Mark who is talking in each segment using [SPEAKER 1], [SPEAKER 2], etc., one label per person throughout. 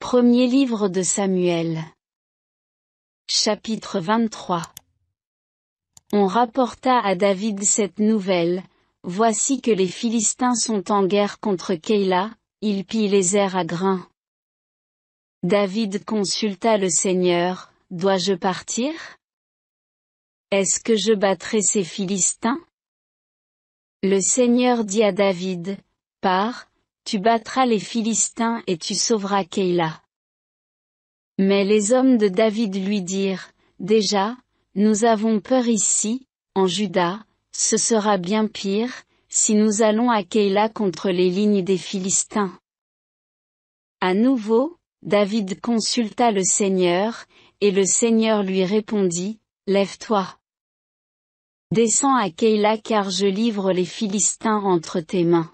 [SPEAKER 1] Premier livre de Samuel. Chapitre 23. On rapporta à David cette nouvelle, Voici que les Philistins sont en guerre contre Keïla, ils pillent les airs à grains. David consulta le Seigneur, Dois-je partir Est-ce que je battrai ces Philistins Le Seigneur dit à David, Pars, tu battras les Philistins et tu sauveras Keïla. Mais les hommes de David lui dirent, Déjà, nous avons peur ici, en Juda, ce sera bien pire, si nous allons à Keïla contre les lignes des Philistins. À nouveau, David consulta le Seigneur, et le Seigneur lui répondit, Lève-toi. Descends à Keïla car je livre les Philistins entre tes mains.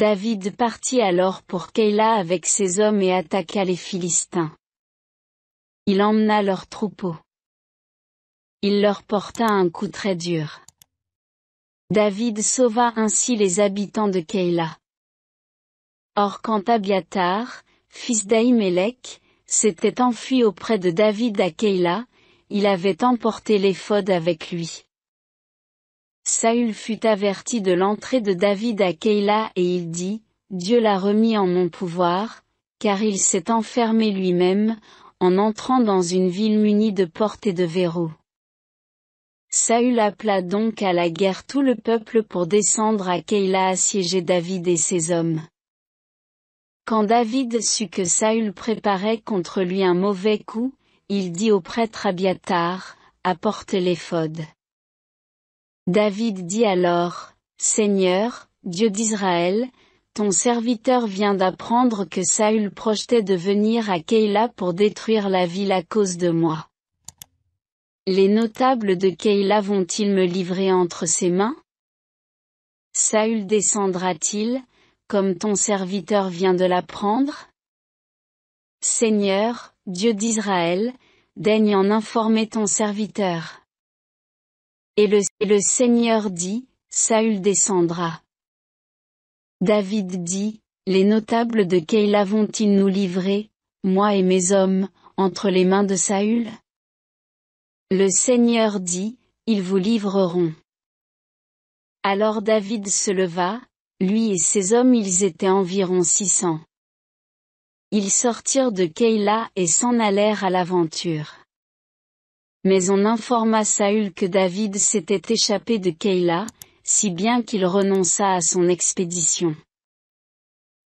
[SPEAKER 1] David partit alors pour Keila avec ses hommes et attaqua les Philistins. Il emmena leurs troupeaux. Il leur porta un coup très dur. David sauva ainsi les habitants de Keila. Or quand Abiatar, fils d'Aimelech, s'était enfui auprès de David à Keila, il avait emporté l'éphod avec lui. Saül fut averti de l'entrée de David à Keïla et il dit, Dieu l'a remis en mon pouvoir, car il s'est enfermé lui-même, en entrant dans une ville munie de portes et de verrous. Saül appela donc à la guerre tout le peuple pour descendre à Keïla assiéger David et ses hommes. Quand David sut que Saül préparait contre lui un mauvais coup, il dit au prêtre Abiatar, apporte l'éphode. David dit alors, Seigneur, Dieu d'Israël, ton serviteur vient d'apprendre que Saül projetait de venir à Keïla pour détruire la ville à cause de moi. Les notables de Keïla vont-ils me livrer entre ses mains Saül descendra-t-il, comme ton serviteur vient de l'apprendre Seigneur, Dieu d'Israël, daigne en informer ton serviteur. Et le, Seigneur dit, Saül descendra. David dit, Les notables de Keïla vont-ils nous livrer, moi et mes hommes, entre les mains de Saül Le Seigneur dit, Ils vous livreront. Alors David se leva, lui et ses hommes ils étaient environ six cents. Ils sortirent de Keïla et s'en allèrent à l'aventure mais on informa Saül que David s'était échappé de Keïla, si bien qu'il renonça à son expédition.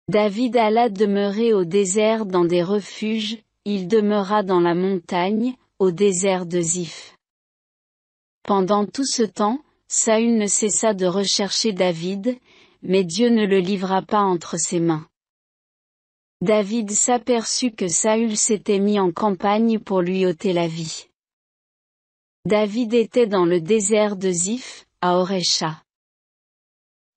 [SPEAKER 1] David alla demeurer au désert dans des refuges, il demeura dans la montagne, au désert de Zif. Pendant tout ce temps, Saül ne cessa de rechercher David, mais Dieu ne le livra pas entre ses mains. David s'aperçut que Saül s'était mis en campagne pour lui ôter la vie. David était dans le désert de Ziph, à Orécha.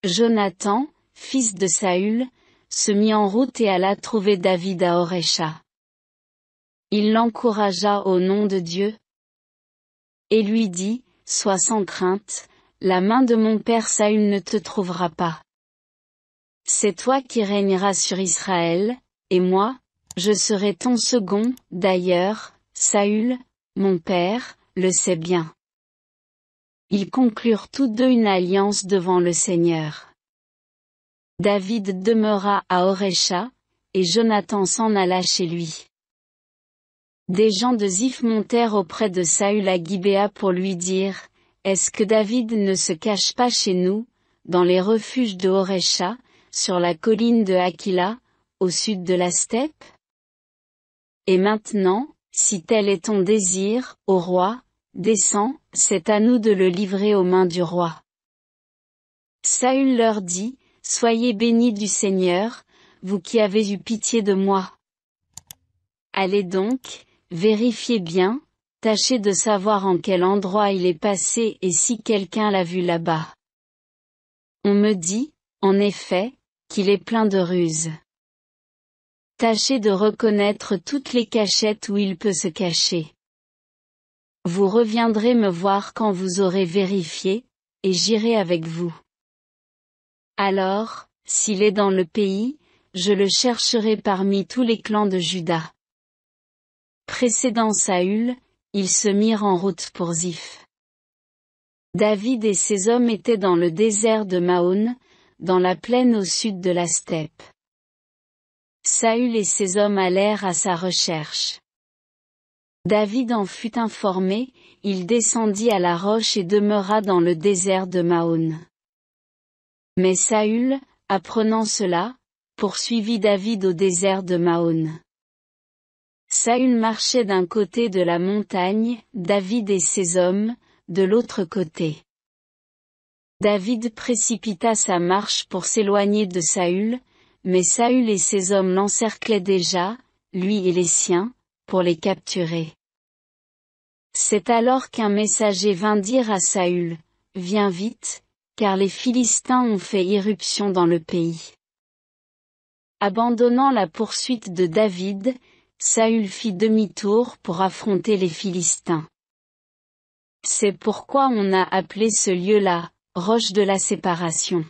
[SPEAKER 1] Jonathan, fils de Saül, se mit en route et alla trouver David à Orécha. Il l'encouragea au nom de Dieu. Et lui dit, Sois sans crainte, la main de mon père Saül ne te trouvera pas. C'est toi qui régneras sur Israël, et moi, je serai ton second, d'ailleurs, Saül, mon père, le sait bien. Ils conclurent tous deux une alliance devant le Seigneur. David demeura à Orecha, et Jonathan s'en alla chez lui. Des gens de Ziph montèrent auprès de Saül à Gibéa pour lui dire, Est-ce que David ne se cache pas chez nous, dans les refuges de Orecha, sur la colline de Aquila, au sud de la steppe Et maintenant, si tel est ton désir, ô roi, Descends, c'est à nous de le livrer aux mains du roi. Saül leur dit, Soyez bénis du Seigneur, vous qui avez eu pitié de moi. Allez donc, vérifiez bien, tâchez de savoir en quel endroit il est passé et si quelqu'un l'a vu là-bas. On me dit, en effet, qu'il est plein de ruses. Tâchez de reconnaître toutes les cachettes où il peut se cacher. Vous reviendrez me voir quand vous aurez vérifié, et j'irai avec vous. Alors, s'il est dans le pays, je le chercherai parmi tous les clans de Juda. Précédant Saül, ils se mirent en route pour Ziph. David et ses hommes étaient dans le désert de Mahon, dans la plaine au sud de la steppe. Saül et ses hommes allèrent à sa recherche. David en fut informé, il descendit à la roche et demeura dans le désert de Mahon. Mais Saül, apprenant cela, poursuivit David au désert de Mahon. Saül marchait d'un côté de la montagne, David et ses hommes, de l'autre côté. David précipita sa marche pour s'éloigner de Saül, mais Saül et ses hommes l'encerclaient déjà, lui et les siens, pour les capturer. C'est alors qu'un messager vint dire à Saül, Viens vite, car les Philistins ont fait irruption dans le pays. Abandonnant la poursuite de David, Saül fit demi-tour pour affronter les Philistins. C'est pourquoi on a appelé ce lieu-là, roche de la séparation.